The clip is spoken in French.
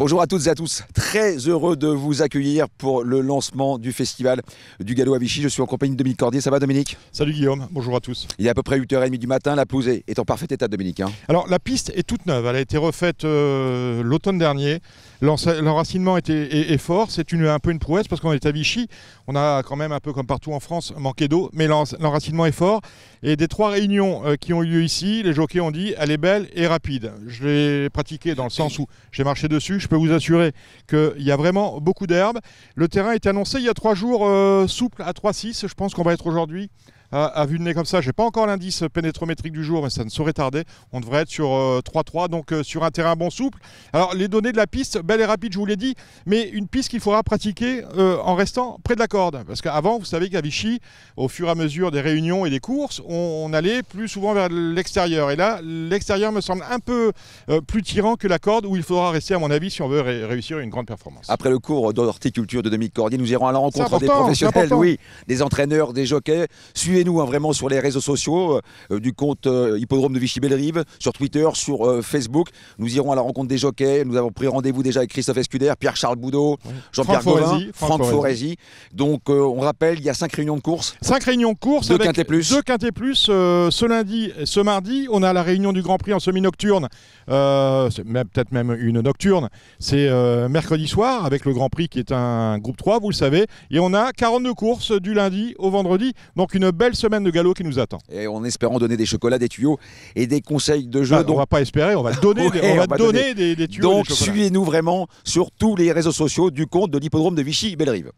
Bonjour à toutes et à tous, très heureux de vous accueillir pour le lancement du festival du galop à Vichy. Je suis en compagnie de Dominique Cordier, ça va Dominique Salut Guillaume, bonjour à tous. Il est à peu près 8h30 du matin, la pousée est en parfait état Dominique. Hein. Alors la piste est toute neuve, elle a été refaite euh, l'automne dernier, l'enracinement est, fort, c'est un peu une prouesse parce qu'on est à Vichy, on a quand même un peu comme partout en France manqué d'eau, mais l'enracinement est fort. Et des trois réunions euh, qui ont eu lieu ici, les jockeys ont dit elle est belle et rapide. Je l'ai pratiquée dans le sens où j'ai marché dessus, peux vous assurer qu'il y a vraiment beaucoup d'herbe. Le terrain est annoncé il y a trois jours euh, souple à 3,6. Je pense qu'on va être aujourd'hui à, vue de nez comme ça. je n'ai pas encore l'indice pénétrométrique du jour, mais ça ne saurait tarder. On devrait être sur 3-3, euh, donc euh, sur un terrain bon souple. Alors les données de la piste, belle et rapide, je vous l'ai dit, mais une piste qu'il faudra pratiquer euh, en restant près de la corde. Parce qu'avant, vous savez qu'à Vichy, au fur et à mesure des réunions et des courses, on, allait plus souvent vers l'extérieur. Et là, l'extérieur me semble un peu plus tirant que la corde, où il faudra rester, à mon avis, si on veut réussir une grande performance. Après le cours d'horticulture de demi Cordier, nous irons à la rencontre des professionnels, oui, des entraîneurs, des jockeys nous hein, vraiment sur les réseaux sociaux euh, du compte euh, Hippodrome de vichy belle sur Twitter, sur euh, Facebook. Nous irons à la rencontre des jockeys. Nous avons pris rendez-vous déjà avec Christophe Escuder, Pierre-Charles Boudot, Jean-Pierre Gauvin, Franck Foresi. Donc on rappelle, il y a cinq réunions de course. Cinq réunions de course. Deux quintés plus. plus. ce lundi, ce mardi, on a la réunion du Grand Prix en semi-nocturne. peut-être même une nocturne. C'est mercredi soir avec le Grand Prix qui est un groupe 3, vous le savez. Et on a 42 courses du lundi au vendredi. Donc une belle semaine de galop qui nous attend. Et en espérant donner des chocolats, des tuyaux et des conseils de jeu. On ne va pas espérer, on va donner, des, on, va donner, des, Donc suivez-nous vraiment sur tous les réseaux sociaux du compte de l'hippodrome de Vichy-Bellerive.